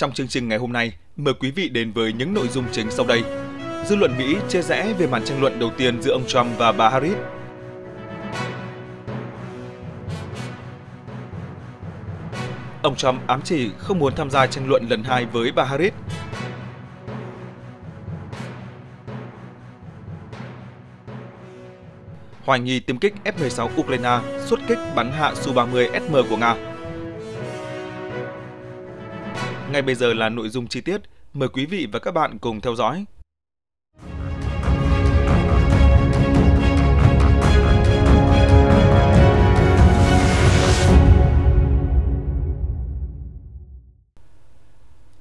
Trong chương trình ngày hôm nay, mời quý vị đến với những nội dung chính sau đây. Dư luận Mỹ chia rẽ về màn tranh luận đầu tiên giữa ông Trump và bà Harris. Ông Trump ám chỉ không muốn tham gia tranh luận lần hai với bà Harris. Hoài nghi tiêm kích F-16 Ukraine xuất kích bắn hạ Su-30 SM của Nga ngay bây giờ là nội dung chi tiết, mời quý vị và các bạn cùng theo dõi.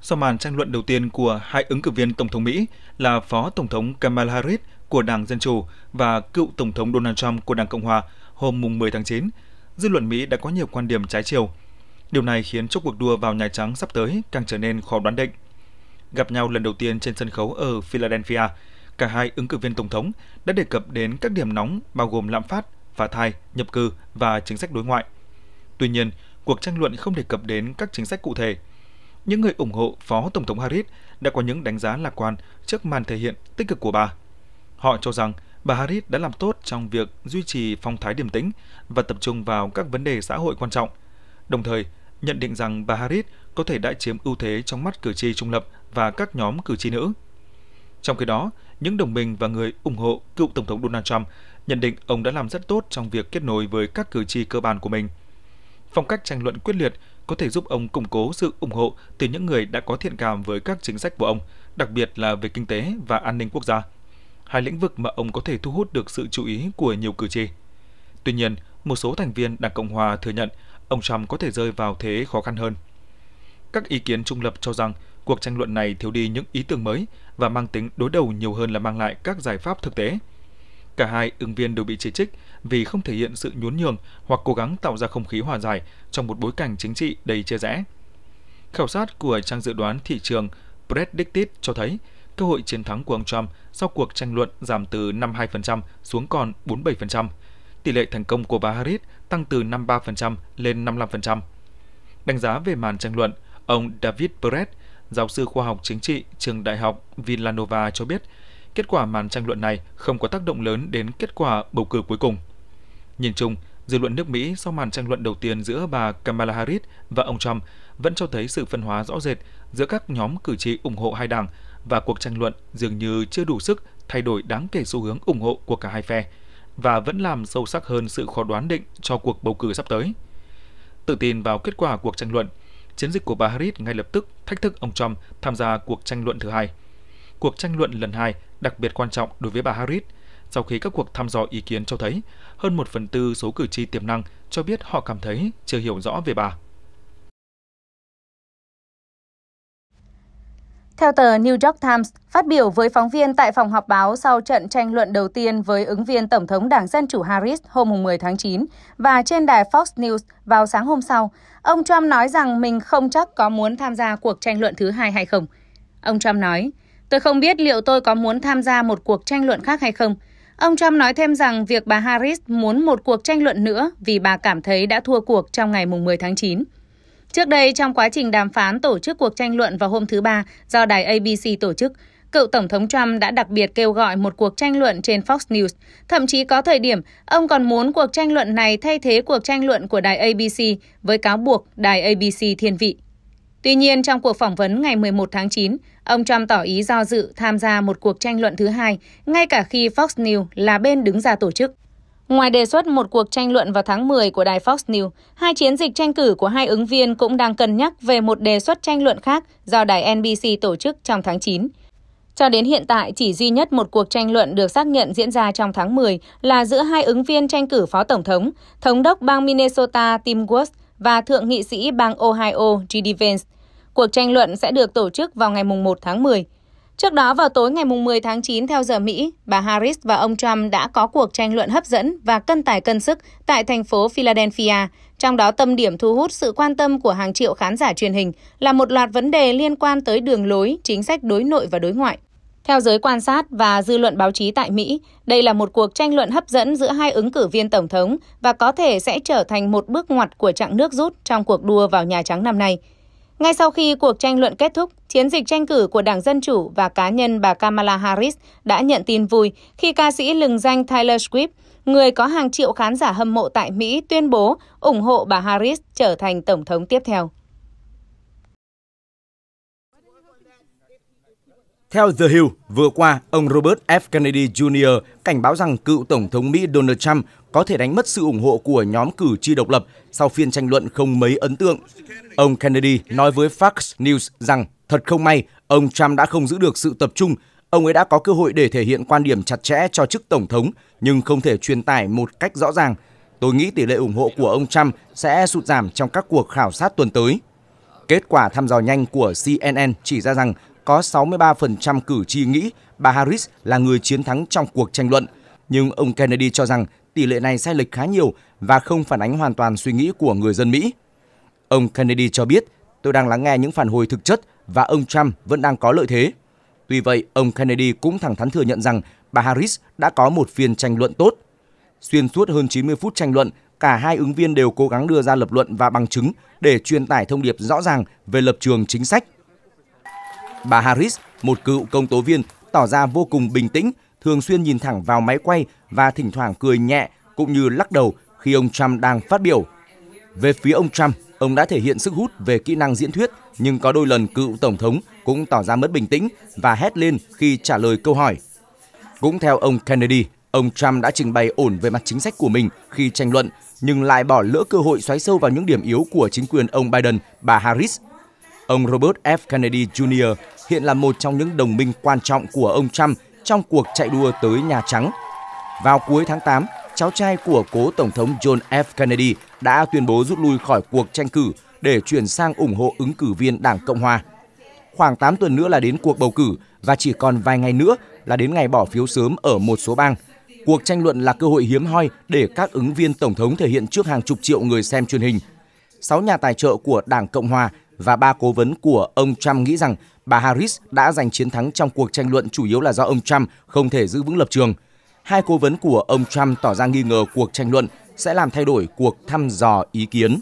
Sau màn tranh luận đầu tiên của hai ứng cử viên Tổng thống Mỹ là Phó Tổng thống Kamala Harris của Đảng Dân Chủ và cựu Tổng thống Donald Trump của Đảng Cộng Hòa hôm 10 tháng 9, dư luận Mỹ đã có nhiều quan điểm trái chiều – Điều này khiến cho cuộc đua vào Nhà Trắng sắp tới càng trở nên khó đoán định. Gặp nhau lần đầu tiên trên sân khấu ở Philadelphia, cả hai ứng cử viên tổng thống đã đề cập đến các điểm nóng bao gồm lạm phát, phá thai, nhập cư và chính sách đối ngoại. Tuy nhiên, cuộc tranh luận không đề cập đến các chính sách cụ thể. Những người ủng hộ Phó Tổng thống Harris đã có những đánh giá lạc quan trước màn thể hiện tích cực của bà. Họ cho rằng bà Harris đã làm tốt trong việc duy trì phong thái điềm tĩnh và tập trung vào các vấn đề xã hội quan trọng, đồng thời nhận định rằng bà Harris có thể đã chiếm ưu thế trong mắt cử tri trung lập và các nhóm cử tri nữ. Trong khi đó, những đồng minh và người ủng hộ cựu Tổng thống Donald Trump nhận định ông đã làm rất tốt trong việc kết nối với các cử tri cơ bản của mình. Phong cách tranh luận quyết liệt có thể giúp ông củng cố sự ủng hộ từ những người đã có thiện cảm với các chính sách của ông, đặc biệt là về kinh tế và an ninh quốc gia. Hai lĩnh vực mà ông có thể thu hút được sự chú ý của nhiều cử tri. Tuy nhiên, một số thành viên Đảng Cộng hòa thừa nhận ông Trump có thể rơi vào thế khó khăn hơn. Các ý kiến trung lập cho rằng cuộc tranh luận này thiếu đi những ý tưởng mới và mang tính đối đầu nhiều hơn là mang lại các giải pháp thực tế. Cả hai ứng viên đều bị chỉ trích vì không thể hiện sự nhún nhường hoặc cố gắng tạo ra không khí hòa giải trong một bối cảnh chính trị đầy chia rẽ. Khảo sát của trang dự đoán thị trường Predicted cho thấy cơ hội chiến thắng của ông Trump sau cuộc tranh luận giảm từ 52% xuống còn 47%, tỷ lệ thành công của bà Harris tăng từ 53% lên 55%. Đánh giá về màn tranh luận, ông David Brett, giáo sư khoa học chính trị trường Đại học Villanova cho biết, kết quả màn tranh luận này không có tác động lớn đến kết quả bầu cử cuối cùng. Nhìn chung, dư luận nước Mỹ sau màn tranh luận đầu tiên giữa bà Kamala Harris và ông Trump vẫn cho thấy sự phân hóa rõ rệt giữa các nhóm cử tri ủng hộ hai đảng và cuộc tranh luận dường như chưa đủ sức thay đổi đáng kể xu hướng ủng hộ của cả hai phe và vẫn làm sâu sắc hơn sự khó đoán định cho cuộc bầu cử sắp tới. Tự tin vào kết quả cuộc tranh luận, chiến dịch của bà Harris ngay lập tức thách thức ông Trump tham gia cuộc tranh luận thứ hai. Cuộc tranh luận lần hai đặc biệt quan trọng đối với bà Harris sau khi các cuộc thăm dò ý kiến cho thấy hơn 1 phần tư số cử tri tiềm năng cho biết họ cảm thấy chưa hiểu rõ về bà. Theo tờ New York Times, phát biểu với phóng viên tại phòng họp báo sau trận tranh luận đầu tiên với ứng viên Tổng thống Đảng Dân Chủ Harris hôm 10 tháng 9 và trên đài Fox News vào sáng hôm sau, ông Trump nói rằng mình không chắc có muốn tham gia cuộc tranh luận thứ hai hay không. Ông Trump nói, tôi không biết liệu tôi có muốn tham gia một cuộc tranh luận khác hay không. Ông Trump nói thêm rằng việc bà Harris muốn một cuộc tranh luận nữa vì bà cảm thấy đã thua cuộc trong ngày 10 tháng 9. Trước đây, trong quá trình đàm phán tổ chức cuộc tranh luận vào hôm thứ Ba do đài ABC tổ chức, cựu Tổng thống Trump đã đặc biệt kêu gọi một cuộc tranh luận trên Fox News. Thậm chí có thời điểm, ông còn muốn cuộc tranh luận này thay thế cuộc tranh luận của đài ABC với cáo buộc đài ABC thiên vị. Tuy nhiên, trong cuộc phỏng vấn ngày 11 tháng 9, ông Trump tỏ ý do dự tham gia một cuộc tranh luận thứ hai, ngay cả khi Fox News là bên đứng ra tổ chức. Ngoài đề xuất một cuộc tranh luận vào tháng 10 của đài Fox News, hai chiến dịch tranh cử của hai ứng viên cũng đang cân nhắc về một đề xuất tranh luận khác do đài NBC tổ chức trong tháng 9. Cho đến hiện tại, chỉ duy nhất một cuộc tranh luận được xác nhận diễn ra trong tháng 10 là giữa hai ứng viên tranh cử phó tổng thống, thống đốc bang Minnesota Tim Walz và thượng nghị sĩ bang Ohio J.D. Vance. Cuộc tranh luận sẽ được tổ chức vào ngày 1 tháng 10. Trước đó vào tối ngày 10 tháng 9 theo giờ Mỹ, bà Harris và ông Trump đã có cuộc tranh luận hấp dẫn và cân tài cân sức tại thành phố Philadelphia, trong đó tâm điểm thu hút sự quan tâm của hàng triệu khán giả truyền hình là một loạt vấn đề liên quan tới đường lối, chính sách đối nội và đối ngoại. Theo giới quan sát và dư luận báo chí tại Mỹ, đây là một cuộc tranh luận hấp dẫn giữa hai ứng cử viên tổng thống và có thể sẽ trở thành một bước ngoặt của chặng nước rút trong cuộc đua vào Nhà Trắng năm nay. Ngay sau khi cuộc tranh luận kết thúc, chiến dịch tranh cử của Đảng Dân Chủ và cá nhân bà Kamala Harris đã nhận tin vui khi ca sĩ lừng danh Taylor Swift, người có hàng triệu khán giả hâm mộ tại Mỹ tuyên bố ủng hộ bà Harris trở thành tổng thống tiếp theo. Theo The Hill, vừa qua, ông Robert F. Kennedy Jr. cảnh báo rằng cựu Tổng thống Mỹ Donald Trump có thể đánh mất sự ủng hộ của nhóm cử tri độc lập sau phiên tranh luận không mấy ấn tượng. Ông Kennedy nói với Fox News rằng thật không may, ông Trump đã không giữ được sự tập trung. Ông ấy đã có cơ hội để thể hiện quan điểm chặt chẽ cho chức Tổng thống, nhưng không thể truyền tải một cách rõ ràng. Tôi nghĩ tỷ lệ ủng hộ của ông Trump sẽ sụt giảm trong các cuộc khảo sát tuần tới. Kết quả thăm dò nhanh của CNN chỉ ra rằng có 63% cử tri nghĩ bà Harris là người chiến thắng trong cuộc tranh luận. Nhưng ông Kennedy cho rằng tỷ lệ này sai lệch khá nhiều và không phản ánh hoàn toàn suy nghĩ của người dân Mỹ. Ông Kennedy cho biết, tôi đang lắng nghe những phản hồi thực chất và ông Trump vẫn đang có lợi thế. Tuy vậy, ông Kennedy cũng thẳng thắn thừa nhận rằng bà Harris đã có một phiên tranh luận tốt. Xuyên suốt hơn 90 phút tranh luận, cả hai ứng viên đều cố gắng đưa ra lập luận và bằng chứng để truyền tải thông điệp rõ ràng về lập trường chính sách Bà Harris, một cựu công tố viên, tỏ ra vô cùng bình tĩnh, thường xuyên nhìn thẳng vào máy quay và thỉnh thoảng cười nhẹ cũng như lắc đầu khi ông Trump đang phát biểu. Về phía ông Trump, ông đã thể hiện sức hút về kỹ năng diễn thuyết, nhưng có đôi lần cựu tổng thống cũng tỏ ra mất bình tĩnh và hét lên khi trả lời câu hỏi. Cũng theo ông Kennedy, ông Trump đã trình bày ổn về mặt chính sách của mình khi tranh luận, nhưng lại bỏ lỡ cơ hội xoáy sâu vào những điểm yếu của chính quyền ông Biden, bà Harris Ông Robert F. Kennedy Jr. hiện là một trong những đồng minh quan trọng của ông Trump trong cuộc chạy đua tới Nhà Trắng. Vào cuối tháng 8, cháu trai của cố Tổng thống John F. Kennedy đã tuyên bố rút lui khỏi cuộc tranh cử để chuyển sang ủng hộ ứng cử viên Đảng Cộng Hòa. Khoảng 8 tuần nữa là đến cuộc bầu cử và chỉ còn vài ngày nữa là đến ngày bỏ phiếu sớm ở một số bang. Cuộc tranh luận là cơ hội hiếm hoi để các ứng viên Tổng thống thể hiện trước hàng chục triệu người xem truyền hình. Sáu nhà tài trợ của Đảng Cộng Hòa và ba cố vấn của ông Trump nghĩ rằng bà Harris đã giành chiến thắng trong cuộc tranh luận chủ yếu là do ông Trump không thể giữ vững lập trường. Hai cố vấn của ông Trump tỏ ra nghi ngờ cuộc tranh luận sẽ làm thay đổi cuộc thăm dò ý kiến.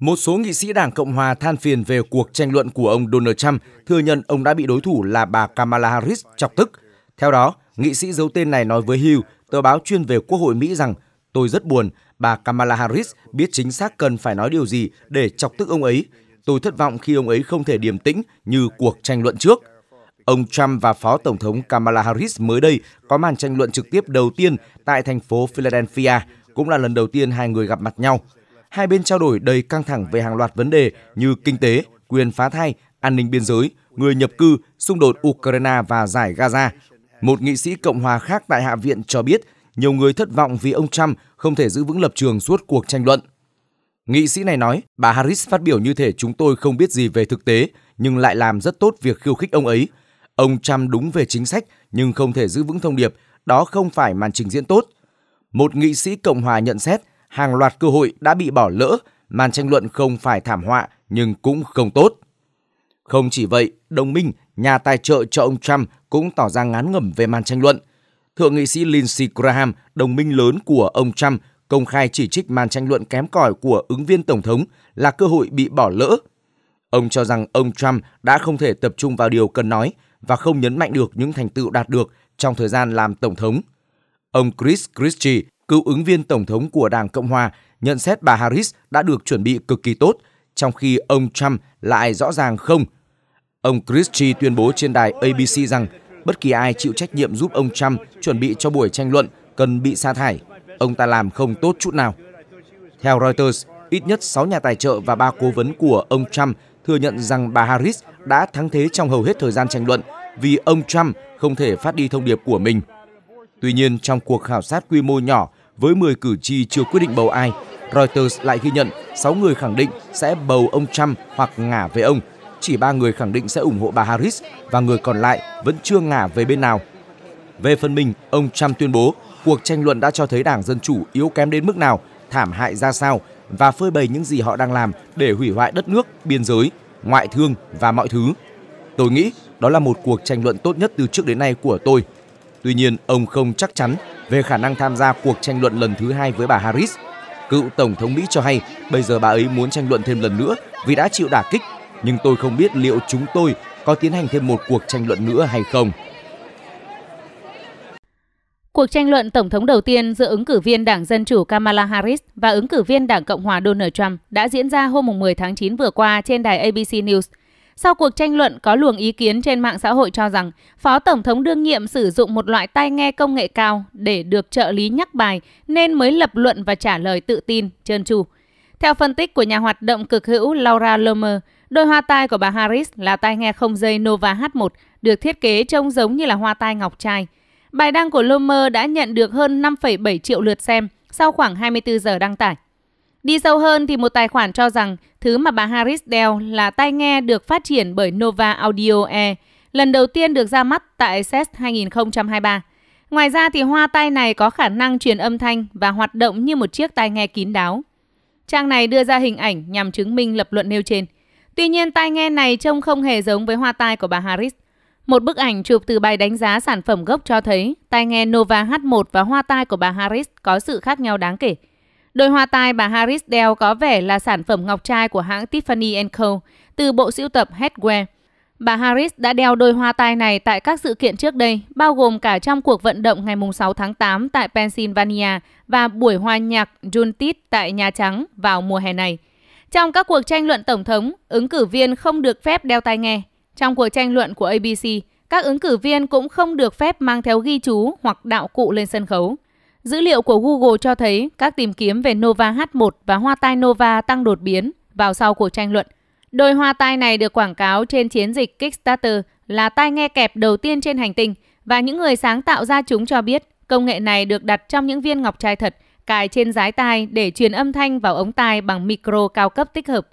Một số nghị sĩ Đảng Cộng hòa than phiền về cuộc tranh luận của ông Donald Trump, thừa nhận ông đã bị đối thủ là bà Kamala Harris chọc tức. Theo đó, nghị sĩ giấu tên này nói với Hill, tờ báo chuyên về Quốc hội Mỹ rằng Tôi rất buồn, bà Kamala Harris biết chính xác cần phải nói điều gì để chọc tức ông ấy. Tôi thất vọng khi ông ấy không thể điềm tĩnh như cuộc tranh luận trước. Ông Trump và Phó Tổng thống Kamala Harris mới đây có màn tranh luận trực tiếp đầu tiên tại thành phố Philadelphia, cũng là lần đầu tiên hai người gặp mặt nhau. Hai bên trao đổi đầy căng thẳng về hàng loạt vấn đề như kinh tế, quyền phá thai, an ninh biên giới, người nhập cư, xung đột Ukraine và giải Gaza. Một nghị sĩ Cộng hòa khác tại Hạ viện cho biết nhiều người thất vọng vì ông Trump không thể giữ vững lập trường suốt cuộc tranh luận. Nghị sĩ này nói, bà Harris phát biểu như thể chúng tôi không biết gì về thực tế, nhưng lại làm rất tốt việc khiêu khích ông ấy. Ông Trump đúng về chính sách, nhưng không thể giữ vững thông điệp, đó không phải màn trình diễn tốt. Một nghị sĩ Cộng hòa nhận xét, hàng loạt cơ hội đã bị bỏ lỡ, màn tranh luận không phải thảm họa, nhưng cũng không tốt. Không chỉ vậy, đồng minh, nhà tài trợ cho ông Trump cũng tỏ ra ngán ngẩm về màn tranh luận – Thượng nghị sĩ Lindsey Graham, đồng minh lớn của ông Trump, công khai chỉ trích màn tranh luận kém cỏi của ứng viên Tổng thống là cơ hội bị bỏ lỡ. Ông cho rằng ông Trump đã không thể tập trung vào điều cần nói và không nhấn mạnh được những thành tựu đạt được trong thời gian làm Tổng thống. Ông Chris Christie, cựu ứng viên Tổng thống của Đảng Cộng Hòa, nhận xét bà Harris đã được chuẩn bị cực kỳ tốt, trong khi ông Trump lại rõ ràng không. Ông Christie tuyên bố trên đài ABC rằng bất kỳ ai chịu trách nhiệm giúp ông Trump chuẩn bị cho buổi tranh luận cần bị sa thải. Ông ta làm không tốt chút nào. Theo Reuters, ít nhất 6 nhà tài trợ và 3 cố vấn của ông Trump thừa nhận rằng bà Harris đã thắng thế trong hầu hết thời gian tranh luận vì ông Trump không thể phát đi thông điệp của mình. Tuy nhiên, trong cuộc khảo sát quy mô nhỏ với 10 cử tri chưa quyết định bầu ai, Reuters lại ghi nhận 6 người khẳng định sẽ bầu ông Trump hoặc ngả về ông chỉ ba người khẳng định sẽ ủng hộ bà Harris và người còn lại vẫn chưa ngả về bên nào. Về phần mình, ông Trump tuyên bố cuộc tranh luận đã cho thấy Đảng Dân Chủ yếu kém đến mức nào, thảm hại ra sao và phơi bày những gì họ đang làm để hủy hoại đất nước, biên giới, ngoại thương và mọi thứ. Tôi nghĩ đó là một cuộc tranh luận tốt nhất từ trước đến nay của tôi. Tuy nhiên, ông không chắc chắn về khả năng tham gia cuộc tranh luận lần thứ hai với bà Harris. Cựu Tổng thống Mỹ cho hay bây giờ bà ấy muốn tranh luận thêm lần nữa vì đã chịu đả kích nhưng tôi không biết liệu chúng tôi có tiến hành thêm một cuộc tranh luận nữa hay không. Cuộc tranh luận tổng thống đầu tiên giữa ứng cử viên Đảng Dân Chủ Kamala Harris và ứng cử viên Đảng Cộng hòa Donald Trump đã diễn ra hôm 10 tháng 9 vừa qua trên đài ABC News. Sau cuộc tranh luận, có luồng ý kiến trên mạng xã hội cho rằng Phó Tổng thống đương nhiệm sử dụng một loại tai nghe công nghệ cao để được trợ lý nhắc bài nên mới lập luận và trả lời tự tin, trơn tru. Theo phân tích của nhà hoạt động cực hữu Laura Lomer, Đôi hoa tai của bà Harris là tai nghe không dây Nova H1 được thiết kế trông giống như là hoa tai ngọc trai. Bài đăng của Lomer đã nhận được hơn 5,7 triệu lượt xem sau khoảng 24 giờ đăng tải. Đi sâu hơn thì một tài khoản cho rằng thứ mà bà Harris đeo là tai nghe được phát triển bởi Nova Audio E, lần đầu tiên được ra mắt tại CES 2023. Ngoài ra thì hoa tai này có khả năng truyền âm thanh và hoạt động như một chiếc tai nghe kín đáo. Trang này đưa ra hình ảnh nhằm chứng minh lập luận nêu trên. Tuy nhiên, tai nghe này trông không hề giống với hoa tai của bà Harris. Một bức ảnh chụp từ bài đánh giá sản phẩm gốc cho thấy tai nghe Nova H1 và hoa tai của bà Harris có sự khác nhau đáng kể. Đôi hoa tai bà Harris đeo có vẻ là sản phẩm ngọc trai của hãng Tiffany Co. từ bộ sưu tập Headwear. Bà Harris đã đeo đôi hoa tai này tại các sự kiện trước đây, bao gồm cả trong cuộc vận động ngày 6 tháng 8 tại Pennsylvania và buổi hòa nhạc Juntit tại Nhà Trắng vào mùa hè này. Trong các cuộc tranh luận tổng thống, ứng cử viên không được phép đeo tai nghe. Trong cuộc tranh luận của ABC, các ứng cử viên cũng không được phép mang theo ghi chú hoặc đạo cụ lên sân khấu. Dữ liệu của Google cho thấy các tìm kiếm về Nova H1 và hoa tai Nova tăng đột biến vào sau cuộc tranh luận. Đôi hoa tai này được quảng cáo trên chiến dịch Kickstarter là tai nghe kẹp đầu tiên trên hành tinh và những người sáng tạo ra chúng cho biết công nghệ này được đặt trong những viên ngọc trai thật cài trên dái tai để truyền âm thanh vào ống tai bằng micro cao cấp tích hợp.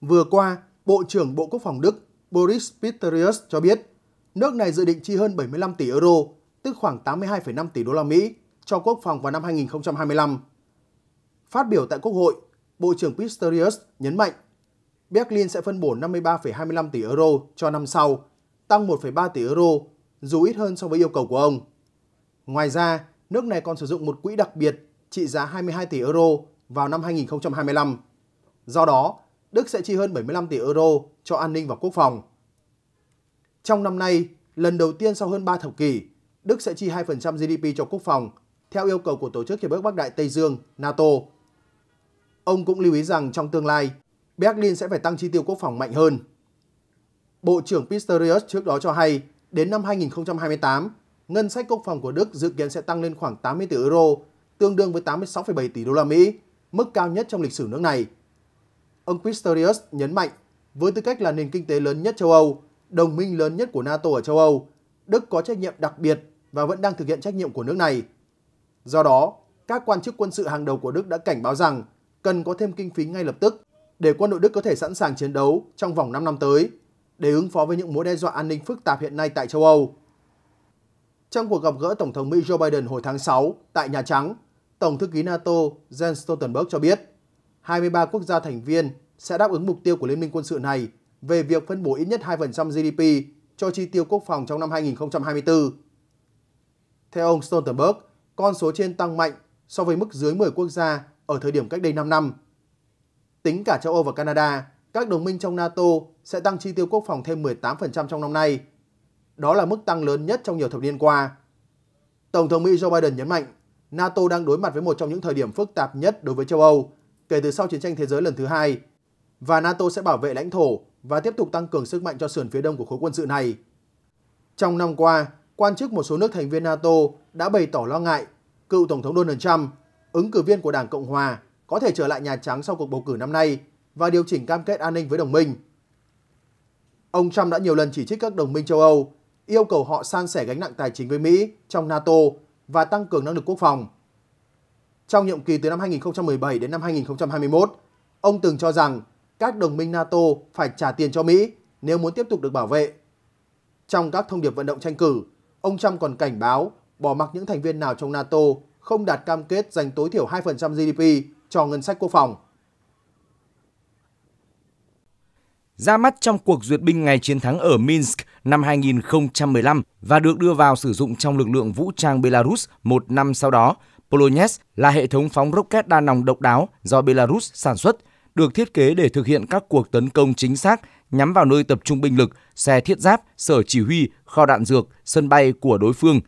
Vừa qua, Bộ trưởng Bộ Quốc phòng Đức Boris Pistorius cho biết, nước này dự định chi hơn 75 tỷ euro, tức khoảng 82,5 tỷ đô la Mỹ cho quốc phòng vào năm 2025. Phát biểu tại Quốc hội, Bộ trưởng Pistorius nhấn mạnh Berlin sẽ phân bổ 53,25 tỷ euro cho năm sau, tăng 1,3 tỷ euro, dù ít hơn so với yêu cầu của ông. Ngoài ra, nước này còn sử dụng một quỹ đặc biệt trị giá 22 tỷ euro vào năm 2025. Do đó, Đức sẽ chi hơn 75 tỷ euro cho an ninh và quốc phòng. Trong năm nay, lần đầu tiên sau hơn 3 thập kỷ, Đức sẽ chi 2% GDP cho quốc phòng, theo yêu cầu của Tổ chức Hiệp ước Bắc Đại Tây Dương, NATO. Ông cũng lưu ý rằng trong tương lai, Berlin sẽ phải tăng chi tiêu quốc phòng mạnh hơn. Bộ trưởng Pistorius trước đó cho hay, đến năm 2028, ngân sách quốc phòng của Đức dự kiến sẽ tăng lên khoảng 80 tỷ euro, tương đương với 86,7 tỷ đô la Mỹ, mức cao nhất trong lịch sử nước này. Ông Pistorius nhấn mạnh, với tư cách là nền kinh tế lớn nhất châu Âu, đồng minh lớn nhất của NATO ở châu Âu, Đức có trách nhiệm đặc biệt và vẫn đang thực hiện trách nhiệm của nước này. Do đó, các quan chức quân sự hàng đầu của Đức đã cảnh báo rằng cần có thêm kinh phí ngay lập tức để quân đội Đức có thể sẵn sàng chiến đấu trong vòng 5 năm tới để ứng phó với những mối đe dọa an ninh phức tạp hiện nay tại châu Âu. Trong cuộc gặp gỡ Tổng thống Mỹ Joe Biden hồi tháng 6 tại Nhà Trắng, Tổng thư ký NATO Jens Stoltenberg cho biết 23 quốc gia thành viên sẽ đáp ứng mục tiêu của Liên minh quân sự này về việc phân bổ ít nhất 2% GDP cho chi tiêu quốc phòng trong năm 2024. Theo ông Stoltenberg, con số trên tăng mạnh so với mức dưới 10 quốc gia ở thời điểm cách đây 5 năm. Tính cả châu Âu và Canada, các đồng minh trong NATO sẽ tăng chi tiêu quốc phòng thêm 18% trong năm nay – đó là mức tăng lớn nhất trong nhiều thập niên qua. Tổng thống Mỹ Joe Biden nhấn mạnh, NATO đang đối mặt với một trong những thời điểm phức tạp nhất đối với châu Âu kể từ sau chiến tranh thế giới lần thứ hai, và NATO sẽ bảo vệ lãnh thổ và tiếp tục tăng cường sức mạnh cho sườn phía đông của khối quân sự này. Trong năm qua, quan chức một số nước thành viên NATO đã bày tỏ lo ngại cựu Tổng thống Donald Trump, ứng cử viên của Đảng Cộng Hòa, có thể trở lại Nhà Trắng sau cuộc bầu cử năm nay và điều chỉnh cam kết an ninh với đồng minh. Ông Trump đã nhiều lần chỉ trích các đồng minh châu Âu yêu cầu họ san sẻ gánh nặng tài chính với Mỹ trong NATO và tăng cường năng lực quốc phòng. Trong nhiệm kỳ từ năm 2017 đến năm 2021, ông từng cho rằng các đồng minh NATO phải trả tiền cho Mỹ nếu muốn tiếp tục được bảo vệ. Trong các thông điệp vận động tranh cử, ông Trump còn cảnh báo bỏ mặc những thành viên nào trong NATO không đạt cam kết dành tối thiểu 2% GDP cho ngân sách quốc phòng. ra mắt trong cuộc duyệt binh ngày chiến thắng ở Minsk năm 2015 và được đưa vào sử dụng trong lực lượng vũ trang Belarus một năm sau đó. Polonets là hệ thống phóng rocket đa nòng độc đáo do Belarus sản xuất, được thiết kế để thực hiện các cuộc tấn công chính xác nhắm vào nơi tập trung binh lực, xe thiết giáp, sở chỉ huy, kho đạn dược, sân bay của đối phương.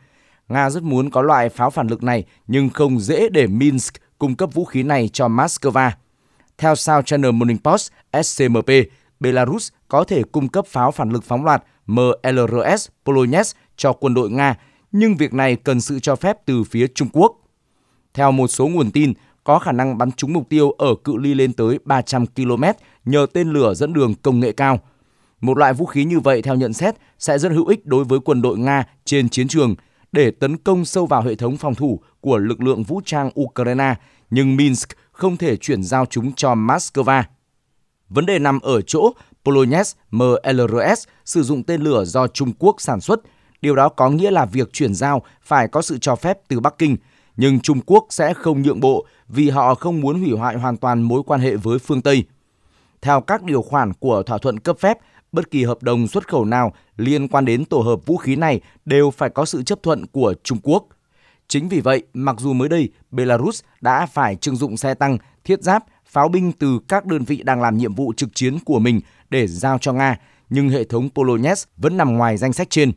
Nga rất muốn có loại pháo phản lực này nhưng không dễ để Minsk cung cấp vũ khí này cho Moscow. Theo South China Morning Post, SCMP, Belarus có thể cung cấp pháo phản lực phóng loạt MLRS Polonets cho quân đội Nga, nhưng việc này cần sự cho phép từ phía Trung Quốc. Theo một số nguồn tin, có khả năng bắn trúng mục tiêu ở cự ly lên tới 300 km nhờ tên lửa dẫn đường công nghệ cao. Một loại vũ khí như vậy theo nhận xét sẽ rất hữu ích đối với quân đội Nga trên chiến trường để tấn công sâu vào hệ thống phòng thủ của lực lượng vũ trang Ukraine, nhưng Minsk không thể chuyển giao chúng cho Moscow. Vấn đề nằm ở chỗ Polonets MLRS sử dụng tên lửa do Trung Quốc sản xuất. Điều đó có nghĩa là việc chuyển giao phải có sự cho phép từ Bắc Kinh, nhưng Trung Quốc sẽ không nhượng bộ vì họ không muốn hủy hoại hoàn toàn mối quan hệ với phương Tây. Theo các điều khoản của thỏa thuận cấp phép, bất kỳ hợp đồng xuất khẩu nào liên quan đến tổ hợp vũ khí này đều phải có sự chấp thuận của Trung Quốc. Chính vì vậy, mặc dù mới đây Belarus đã phải trưng dụng xe tăng thiết giáp, pháo binh từ các đơn vị đang làm nhiệm vụ trực chiến của mình để giao cho Nga, nhưng hệ thống Polonets vẫn nằm ngoài danh sách trên.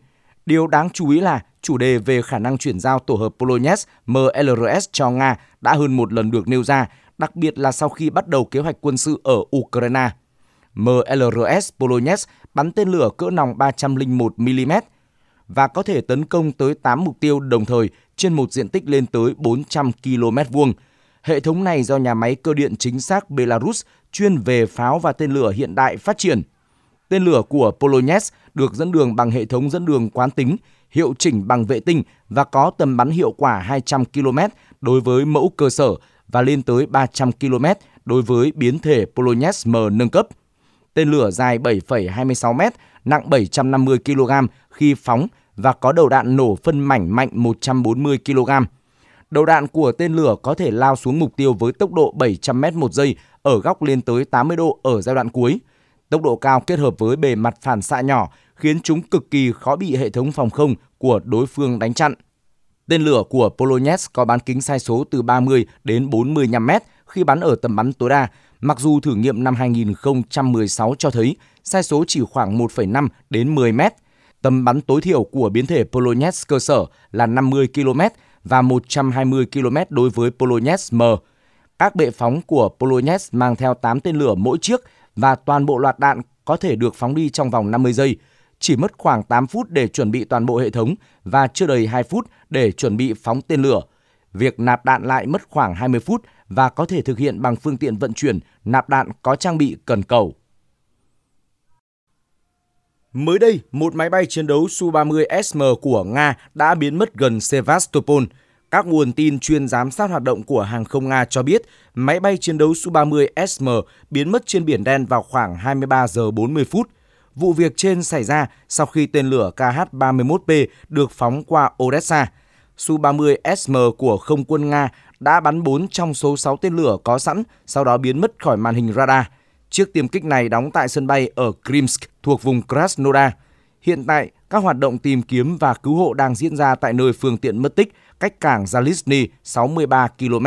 Điều đáng chú ý là chủ đề về khả năng chuyển giao tổ hợp Polonets MLRS cho Nga đã hơn một lần được nêu ra, đặc biệt là sau khi bắt đầu kế hoạch quân sự ở Ukraine. MLRS Polonets bắn tên lửa cỡ nòng 301mm và có thể tấn công tới 8 mục tiêu đồng thời trên một diện tích lên tới 400 km vuông – Hệ thống này do nhà máy cơ điện chính xác Belarus chuyên về pháo và tên lửa hiện đại phát triển. Tên lửa của Polonets được dẫn đường bằng hệ thống dẫn đường quán tính, hiệu chỉnh bằng vệ tinh và có tầm bắn hiệu quả 200 km đối với mẫu cơ sở và lên tới 300 km đối với biến thể Polonets M nâng cấp. Tên lửa dài 7,26 m, nặng 750 kg khi phóng và có đầu đạn nổ phân mảnh mạnh 140 kg đầu đạn của tên lửa có thể lao xuống mục tiêu với tốc độ 700 m một giây ở góc lên tới 80 độ ở giai đoạn cuối. Tốc độ cao kết hợp với bề mặt phản xạ nhỏ khiến chúng cực kỳ khó bị hệ thống phòng không của đối phương đánh chặn. Tên lửa của Polonets có bán kính sai số từ 30 đến 45 m khi bắn ở tầm bắn tối đa, mặc dù thử nghiệm năm 2016 cho thấy sai số chỉ khoảng 1,5 đến 10 mét. Tầm bắn tối thiểu của biến thể Polonets cơ sở là 50 km và 120 km đối với Polonets M. Các bệ phóng của Polonets mang theo 8 tên lửa mỗi chiếc và toàn bộ loạt đạn có thể được phóng đi trong vòng 50 giây. Chỉ mất khoảng 8 phút để chuẩn bị toàn bộ hệ thống và chưa đầy 2 phút để chuẩn bị phóng tên lửa. Việc nạp đạn lại mất khoảng 20 phút và có thể thực hiện bằng phương tiện vận chuyển nạp đạn có trang bị cần cầu. Mới đây, một máy bay chiến đấu Su-30SM của Nga đã biến mất gần Sevastopol. Các nguồn tin chuyên giám sát hoạt động của hàng không Nga cho biết máy bay chiến đấu Su-30SM biến mất trên biển đen vào khoảng 23 giờ 40 phút. Vụ việc trên xảy ra sau khi tên lửa KH-31P được phóng qua Odessa. Su-30SM của không quân Nga đã bắn 4 trong số 6 tên lửa có sẵn, sau đó biến mất khỏi màn hình radar. Chiếc tiêm kích này đóng tại sân bay ở Krimsk thuộc vùng Krasnodar. Hiện tại, các hoạt động tìm kiếm và cứu hộ đang diễn ra tại nơi phương tiện mất tích cách cảng Zalizny 63 km.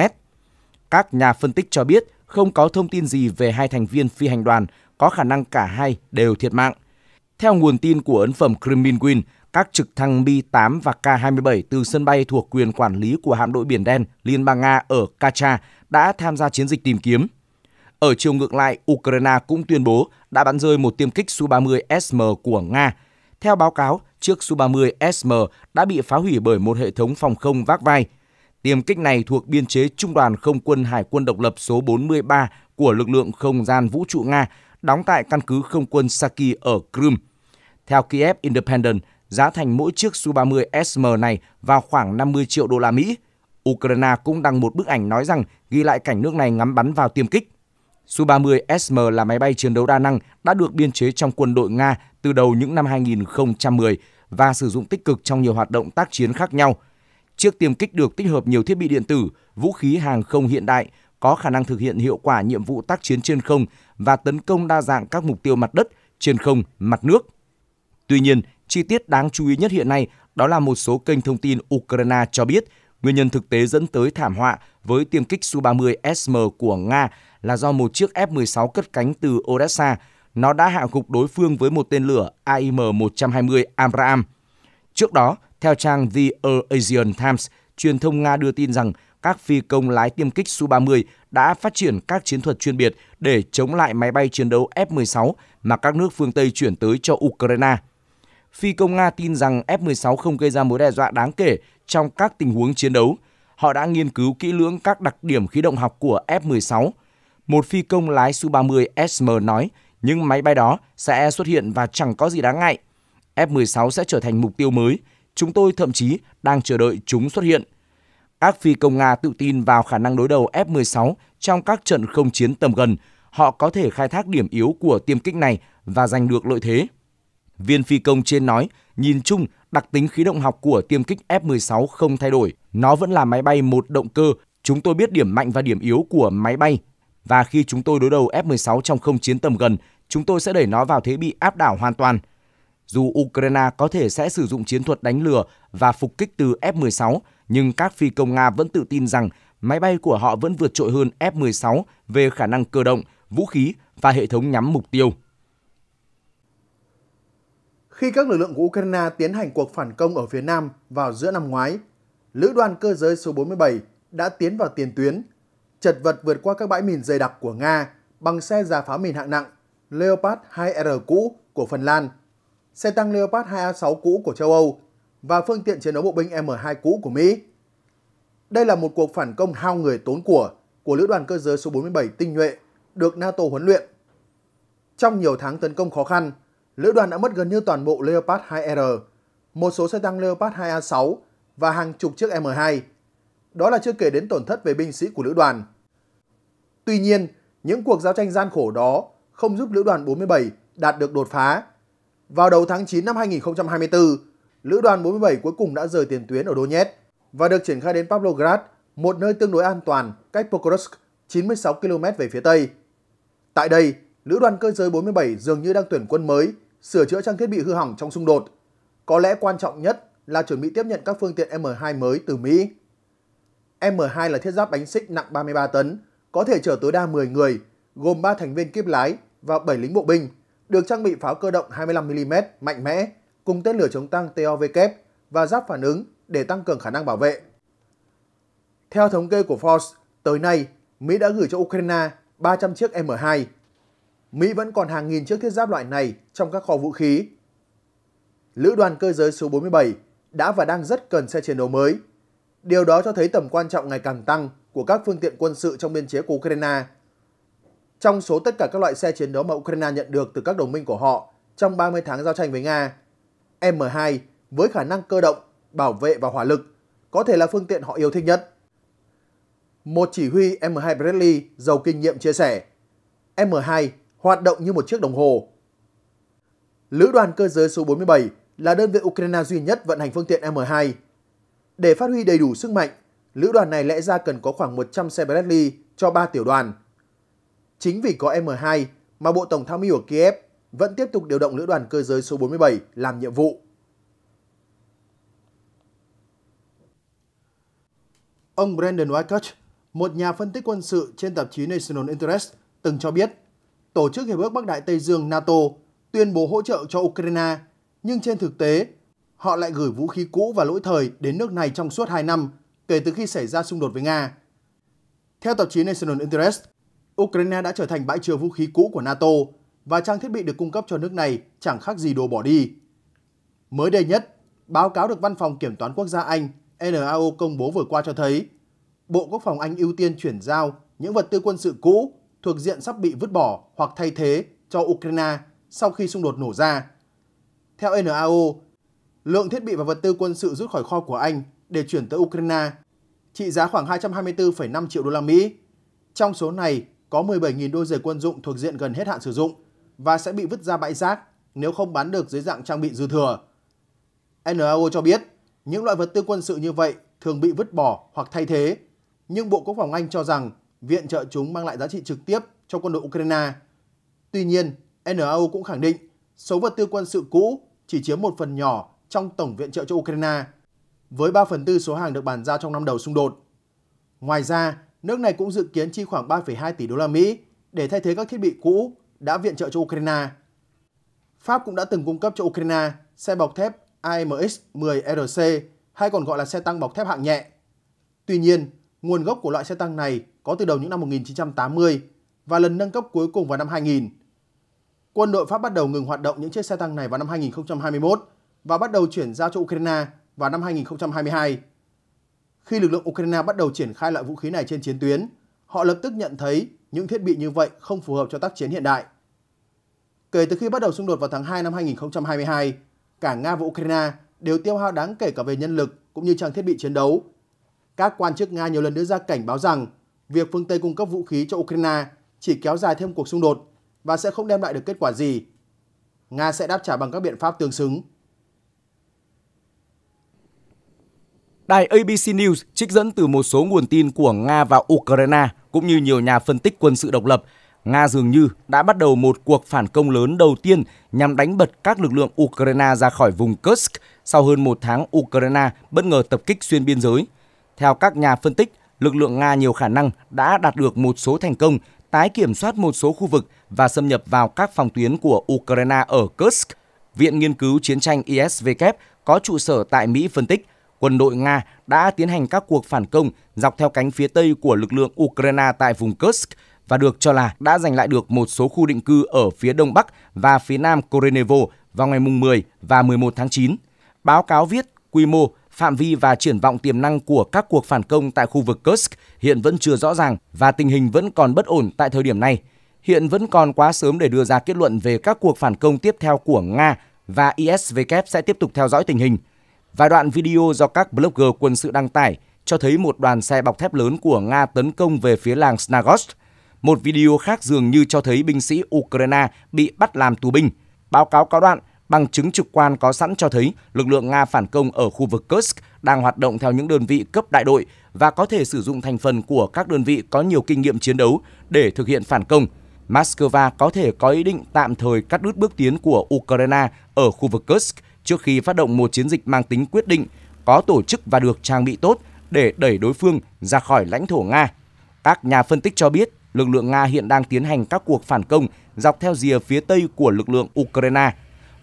Các nhà phân tích cho biết không có thông tin gì về hai thành viên phi hành đoàn, có khả năng cả hai đều thiệt mạng. Theo nguồn tin của ấn phẩm Kremlin, các trực thăng Mi-8 và K-27 từ sân bay thuộc quyền quản lý của hạm đội Biển Đen Liên bang Nga ở Kacha đã tham gia chiến dịch tìm kiếm. Ở chiều ngược lại, Ukraine cũng tuyên bố đã bắn rơi một tiêm kích Su-30 SM của Nga. Theo báo cáo, chiếc Su-30 SM đã bị phá hủy bởi một hệ thống phòng không vác vai. Tiêm kích này thuộc biên chế Trung đoàn Không quân Hải quân độc lập số 43 của lực lượng không gian vũ trụ Nga, đóng tại căn cứ không quân Saki ở Crimea. Theo Kiev Independent, giá thành mỗi chiếc Su-30 SM này vào khoảng 50 triệu đô la Mỹ. Ukraine cũng đăng một bức ảnh nói rằng ghi lại cảnh nước này ngắm bắn vào tiêm kích. Su-30 SM là máy bay chiến đấu đa năng đã được biên chế trong quân đội Nga từ đầu những năm 2010 và sử dụng tích cực trong nhiều hoạt động tác chiến khác nhau. Chiếc tiêm kích được tích hợp nhiều thiết bị điện tử, vũ khí hàng không hiện đại, có khả năng thực hiện hiệu quả nhiệm vụ tác chiến trên không và tấn công đa dạng các mục tiêu mặt đất, trên không, mặt nước. Tuy nhiên, chi tiết đáng chú ý nhất hiện nay đó là một số kênh thông tin Ukraine cho biết nguyên nhân thực tế dẫn tới thảm họa với tiêm kích Su-30 SM của Nga là do một chiếc F-16 cất cánh từ Odessa. Nó đã hạ gục đối phương với một tên lửa AIM-120 Amram. Trước đó, theo trang The Asian Times, truyền thông Nga đưa tin rằng các phi công lái tiêm kích Su-30 đã phát triển các chiến thuật chuyên biệt để chống lại máy bay chiến đấu F-16 mà các nước phương Tây chuyển tới cho Ukraine. Phi công Nga tin rằng F-16 không gây ra mối đe dọa đáng kể trong các tình huống chiến đấu. Họ đã nghiên cứu kỹ lưỡng các đặc điểm khí động học của F-16 một phi công lái Su-30 SM nói những máy bay đó sẽ xuất hiện và chẳng có gì đáng ngại. F-16 sẽ trở thành mục tiêu mới. Chúng tôi thậm chí đang chờ đợi chúng xuất hiện. Các phi công Nga tự tin vào khả năng đối đầu F-16 trong các trận không chiến tầm gần. Họ có thể khai thác điểm yếu của tiêm kích này và giành được lợi thế. Viên phi công trên nói, nhìn chung, đặc tính khí động học của tiêm kích F-16 không thay đổi. Nó vẫn là máy bay một động cơ. Chúng tôi biết điểm mạnh và điểm yếu của máy bay và khi chúng tôi đối đầu F-16 trong không chiến tầm gần, chúng tôi sẽ đẩy nó vào thế bị áp đảo hoàn toàn. Dù Ukraine có thể sẽ sử dụng chiến thuật đánh lừa và phục kích từ F-16, nhưng các phi công Nga vẫn tự tin rằng máy bay của họ vẫn vượt trội hơn F-16 về khả năng cơ động, vũ khí và hệ thống nhắm mục tiêu. Khi các lực lượng của Ukraine tiến hành cuộc phản công ở phía Nam vào giữa năm ngoái, Lữ đoàn cơ giới số 47 đã tiến vào tiền tuyến chật vật vượt qua các bãi mìn dày đặc của Nga bằng xe giả phá mìn hạng nặng Leopard 2R cũ của Phần Lan, xe tăng Leopard 2A6 cũ của châu Âu và phương tiện chiến đấu bộ binh M2 cũ của Mỹ. Đây là một cuộc phản công hao người tốn của của lữ đoàn cơ giới số 47 tinh nhuệ được NATO huấn luyện. Trong nhiều tháng tấn công khó khăn, lữ đoàn đã mất gần như toàn bộ Leopard 2R, một số xe tăng Leopard 2A6 và hàng chục chiếc M2 đó là chưa kể đến tổn thất về binh sĩ của lữ đoàn. Tuy nhiên, những cuộc giao tranh gian khổ đó không giúp lữ đoàn 47 đạt được đột phá. Vào đầu tháng 9 năm 2024, lữ đoàn 47 cuối cùng đã rời tiền tuyến ở Donetsk và được triển khai đến Pavlograd, một nơi tương đối an toàn cách Pokrovsk 96 km về phía tây. Tại đây, lữ đoàn cơ giới 47 dường như đang tuyển quân mới, sửa chữa trang thiết bị hư hỏng trong xung đột. Có lẽ quan trọng nhất là chuẩn bị tiếp nhận các phương tiện M2 mới từ Mỹ. M2 là thiết giáp bánh xích nặng 33 tấn, có thể chở tối đa 10 người, gồm 3 thành viên kiếp lái và 7 lính bộ binh, được trang bị pháo cơ động 25mm mạnh mẽ cùng tên lửa chống tăng TOV kép và giáp phản ứng để tăng cường khả năng bảo vệ. Theo thống kê của Force, tới nay, Mỹ đã gửi cho Ukraine 300 chiếc M2. Mỹ vẫn còn hàng nghìn chiếc thiết giáp loại này trong các kho vũ khí. Lữ đoàn cơ giới số 47 đã và đang rất cần xe chiến đấu mới Điều đó cho thấy tầm quan trọng ngày càng tăng của các phương tiện quân sự trong biên chế của Ukraine. Trong số tất cả các loại xe chiến đấu mà Ukraine nhận được từ các đồng minh của họ trong 30 tháng giao tranh với Nga, M2 với khả năng cơ động, bảo vệ và hỏa lực có thể là phương tiện họ yêu thích nhất. Một chỉ huy M2 Bradley giàu kinh nghiệm chia sẻ, M2 hoạt động như một chiếc đồng hồ. Lữ đoàn cơ giới số 47 là đơn vị Ukraine duy nhất vận hành phương tiện M2 để phát huy đầy đủ sức mạnh, lữ đoàn này lẽ ra cần có khoảng 100 xe Bradley cho 3 tiểu đoàn. Chính vì có M2 mà Bộ Tổng tham mưu ở Kiev vẫn tiếp tục điều động lữ đoàn cơ giới số 47 làm nhiệm vụ. Ông Brandon Wycott, một nhà phân tích quân sự trên tạp chí National Interest, từng cho biết Tổ chức Hiệp ước Bắc Đại Tây Dương NATO tuyên bố hỗ trợ cho Ukraine, nhưng trên thực tế họ lại gửi vũ khí cũ và lỗi thời đến nước này trong suốt 2 năm kể từ khi xảy ra xung đột với Nga. Theo tạp chí National Interest, Ukraine đã trở thành bãi chứa vũ khí cũ của NATO và trang thiết bị được cung cấp cho nước này chẳng khác gì đồ bỏ đi. Mới đây nhất, báo cáo được Văn phòng Kiểm toán Quốc gia Anh NAO công bố vừa qua cho thấy Bộ Quốc phòng Anh ưu tiên chuyển giao những vật tư quân sự cũ thuộc diện sắp bị vứt bỏ hoặc thay thế cho Ukraine sau khi xung đột nổ ra. Theo NAO, lượng thiết bị và vật tư quân sự rút khỏi kho của Anh để chuyển tới Ukraine, trị giá khoảng 224,5 triệu đô la Mỹ. Trong số này có 17.000 đôi giày quân dụng thuộc diện gần hết hạn sử dụng và sẽ bị vứt ra bãi rác nếu không bán được dưới dạng trang bị dư thừa. NAO cho biết, những loại vật tư quân sự như vậy thường bị vứt bỏ hoặc thay thế, nhưng Bộ Quốc phòng Anh cho rằng viện trợ chúng mang lại giá trị trực tiếp cho quân đội Ukraine. Tuy nhiên, NAO cũng khẳng định số vật tư quân sự cũ chỉ chiếm một phần nhỏ trong tổng viện trợ cho Ukraine, với 3 phần tư số hàng được bàn giao trong năm đầu xung đột. Ngoài ra, nước này cũng dự kiến chi khoảng 3,2 tỷ đô la Mỹ để thay thế các thiết bị cũ đã viện trợ cho Ukraine. Pháp cũng đã từng cung cấp cho Ukraine xe bọc thép AMX-10RC hay còn gọi là xe tăng bọc thép hạng nhẹ. Tuy nhiên, nguồn gốc của loại xe tăng này có từ đầu những năm 1980 và lần nâng cấp cuối cùng vào năm 2000. Quân đội Pháp bắt đầu ngừng hoạt động những chiếc xe tăng này vào năm 2021 và bắt đầu chuyển giao cho Ukraine vào năm 2022. Khi lực lượng Ukraine bắt đầu triển khai loại vũ khí này trên chiến tuyến, họ lập tức nhận thấy những thiết bị như vậy không phù hợp cho tác chiến hiện đại. Kể từ khi bắt đầu xung đột vào tháng 2 năm 2022, cả Nga và Ukraine đều tiêu hao đáng kể cả về nhân lực cũng như trang thiết bị chiến đấu. Các quan chức Nga nhiều lần đưa ra cảnh báo rằng việc phương Tây cung cấp vũ khí cho Ukraine chỉ kéo dài thêm cuộc xung đột và sẽ không đem lại được kết quả gì. Nga sẽ đáp trả bằng các biện pháp tương xứng. Đài ABC News trích dẫn từ một số nguồn tin của Nga và Ukraine cũng như nhiều nhà phân tích quân sự độc lập, Nga dường như đã bắt đầu một cuộc phản công lớn đầu tiên nhằm đánh bật các lực lượng Ukraine ra khỏi vùng Kursk sau hơn một tháng Ukraine bất ngờ tập kích xuyên biên giới. Theo các nhà phân tích, lực lượng Nga nhiều khả năng đã đạt được một số thành công, tái kiểm soát một số khu vực và xâm nhập vào các phòng tuyến của Ukraine ở Kursk. Viện Nghiên cứu Chiến tranh ISVK có trụ sở tại Mỹ phân tích – quân đội Nga đã tiến hành các cuộc phản công dọc theo cánh phía tây của lực lượng Ukraine tại vùng Kursk và được cho là đã giành lại được một số khu định cư ở phía đông bắc và phía nam Korenevo vào ngày 10 và 11 tháng 9. Báo cáo viết quy mô, phạm vi và triển vọng tiềm năng của các cuộc phản công tại khu vực Kursk hiện vẫn chưa rõ ràng và tình hình vẫn còn bất ổn tại thời điểm này. Hiện vẫn còn quá sớm để đưa ra kết luận về các cuộc phản công tiếp theo của Nga và isvk sẽ tiếp tục theo dõi tình hình. Vài đoạn video do các blogger quân sự đăng tải cho thấy một đoàn xe bọc thép lớn của Nga tấn công về phía làng Snagost. Một video khác dường như cho thấy binh sĩ Ukraine bị bắt làm tù binh. Báo cáo có đoạn, bằng chứng trực quan có sẵn cho thấy lực lượng Nga phản công ở khu vực Kursk đang hoạt động theo những đơn vị cấp đại đội và có thể sử dụng thành phần của các đơn vị có nhiều kinh nghiệm chiến đấu để thực hiện phản công. Moscow có thể có ý định tạm thời cắt đứt bước tiến của Ukraine ở khu vực Kursk – trước khi phát động một chiến dịch mang tính quyết định, có tổ chức và được trang bị tốt để đẩy đối phương ra khỏi lãnh thổ Nga. Các nhà phân tích cho biết, lực lượng Nga hiện đang tiến hành các cuộc phản công dọc theo rìa phía tây của lực lượng Ukraine,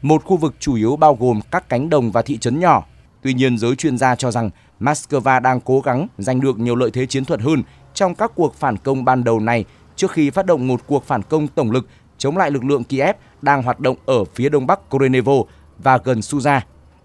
một khu vực chủ yếu bao gồm các cánh đồng và thị trấn nhỏ. Tuy nhiên, giới chuyên gia cho rằng Moscow đang cố gắng giành được nhiều lợi thế chiến thuật hơn trong các cuộc phản công ban đầu này trước khi phát động một cuộc phản công tổng lực chống lại lực lượng Kiev đang hoạt động ở phía đông bắc Korenevo và gần Suza.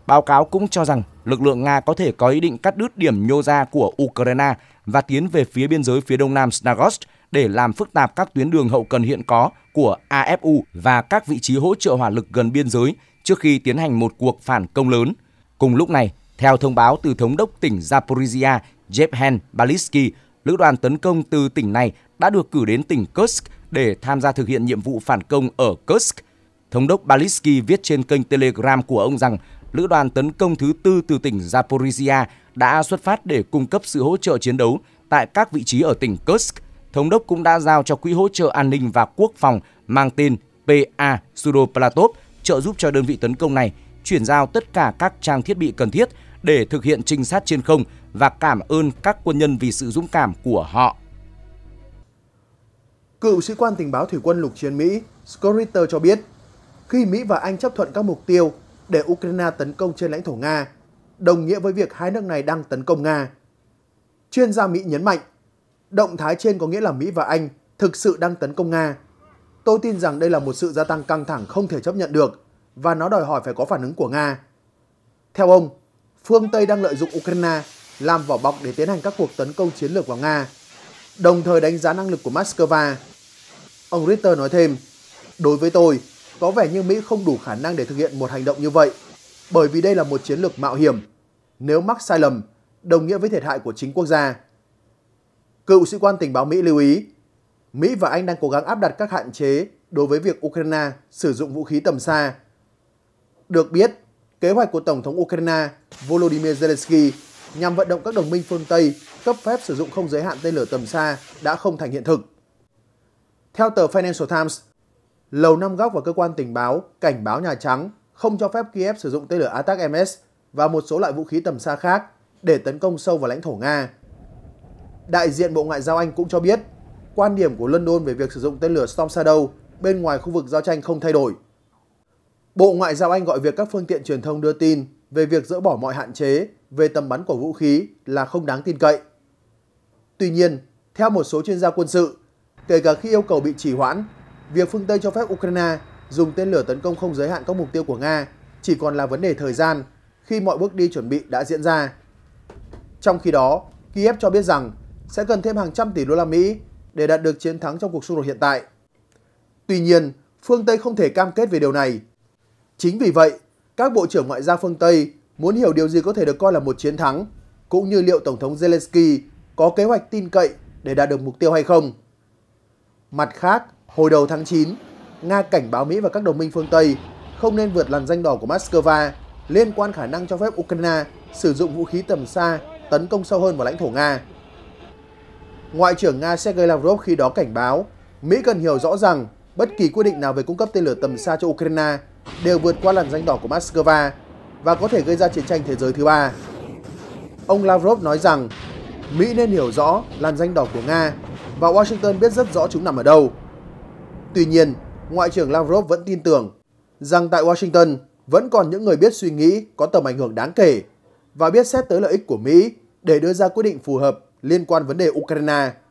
Báo cáo cũng cho rằng lực lượng Nga có thể có ý định cắt đứt điểm nhô ra của Ukraine và tiến về phía biên giới phía đông nam Snagost để làm phức tạp các tuyến đường hậu cần hiện có của AFU và các vị trí hỗ trợ hỏa lực gần biên giới trước khi tiến hành một cuộc phản công lớn. Cùng lúc này, theo thông báo từ thống đốc tỉnh Zaporizhia Jevhen Balisky, lữ đoàn tấn công từ tỉnh này đã được cử đến tỉnh Kursk để tham gia thực hiện nhiệm vụ phản công ở Kursk – Thống đốc Balisky viết trên kênh Telegram của ông rằng lữ đoàn tấn công thứ tư từ tỉnh Zaporizhia đã xuất phát để cung cấp sự hỗ trợ chiến đấu tại các vị trí ở tỉnh Kursk. Thống đốc cũng đã giao cho Quỹ hỗ trợ an ninh và quốc phòng mang tên PA Sudoplatov trợ giúp cho đơn vị tấn công này chuyển giao tất cả các trang thiết bị cần thiết để thực hiện trinh sát trên không và cảm ơn các quân nhân vì sự dũng cảm của họ. Cựu sĩ quan tình báo thủy quân lục chiến Mỹ Scott Ritter cho biết khi Mỹ và Anh chấp thuận các mục tiêu để Ukraine tấn công trên lãnh thổ Nga, đồng nghĩa với việc hai nước này đang tấn công Nga. Chuyên gia Mỹ nhấn mạnh, động thái trên có nghĩa là Mỹ và Anh thực sự đang tấn công Nga. Tôi tin rằng đây là một sự gia tăng căng thẳng không thể chấp nhận được và nó đòi hỏi phải có phản ứng của Nga. Theo ông, phương Tây đang lợi dụng Ukraine làm vỏ bọc để tiến hành các cuộc tấn công chiến lược vào Nga, đồng thời đánh giá năng lực của Moscow. Ông Ritter nói thêm, đối với tôi, có vẻ như Mỹ không đủ khả năng để thực hiện một hành động như vậy, bởi vì đây là một chiến lược mạo hiểm. Nếu mắc sai lầm, đồng nghĩa với thiệt hại của chính quốc gia. Cựu sĩ quan tình báo Mỹ lưu ý, Mỹ và Anh đang cố gắng áp đặt các hạn chế đối với việc Ukraine sử dụng vũ khí tầm xa. Được biết, kế hoạch của Tổng thống Ukraine Volodymyr Zelensky nhằm vận động các đồng minh phương Tây cấp phép sử dụng không giới hạn tên lửa tầm xa đã không thành hiện thực. Theo tờ Financial Times, Lầu Năm Góc và cơ quan tình báo cảnh báo Nhà Trắng không cho phép Kiev sử dụng tên lửa Atak-MS và một số loại vũ khí tầm xa khác để tấn công sâu vào lãnh thổ Nga. Đại diện Bộ Ngoại giao Anh cũng cho biết, quan điểm của London về việc sử dụng tên lửa Storm Shadow bên ngoài khu vực giao tranh không thay đổi. Bộ Ngoại giao Anh gọi việc các phương tiện truyền thông đưa tin về việc dỡ bỏ mọi hạn chế về tầm bắn của vũ khí là không đáng tin cậy. Tuy nhiên, theo một số chuyên gia quân sự, kể cả khi yêu cầu bị trì hoãn việc phương Tây cho phép Ukraine dùng tên lửa tấn công không giới hạn các mục tiêu của Nga chỉ còn là vấn đề thời gian khi mọi bước đi chuẩn bị đã diễn ra. Trong khi đó, Kiev cho biết rằng sẽ cần thêm hàng trăm tỷ đô la Mỹ để đạt được chiến thắng trong cuộc xung đột hiện tại. Tuy nhiên, phương Tây không thể cam kết về điều này. Chính vì vậy, các bộ trưởng ngoại giao phương Tây muốn hiểu điều gì có thể được coi là một chiến thắng, cũng như liệu Tổng thống Zelensky có kế hoạch tin cậy để đạt được mục tiêu hay không. Mặt khác, Hồi đầu tháng 9, Nga cảnh báo Mỹ và các đồng minh phương Tây không nên vượt làn danh đỏ của Moscow liên quan khả năng cho phép Ukraine sử dụng vũ khí tầm xa tấn công sâu hơn vào lãnh thổ Nga. Ngoại trưởng Nga Sergei Lavrov khi đó cảnh báo Mỹ cần hiểu rõ rằng bất kỳ quyết định nào về cung cấp tên lửa tầm xa cho Ukraine đều vượt qua làn danh đỏ của Moscow và có thể gây ra chiến tranh thế giới thứ ba. Ông Lavrov nói rằng Mỹ nên hiểu rõ làn danh đỏ của Nga và Washington biết rất rõ chúng nằm ở đâu. Tuy nhiên, Ngoại trưởng Lavrov vẫn tin tưởng rằng tại Washington vẫn còn những người biết suy nghĩ có tầm ảnh hưởng đáng kể và biết xét tới lợi ích của Mỹ để đưa ra quyết định phù hợp liên quan vấn đề Ukraine.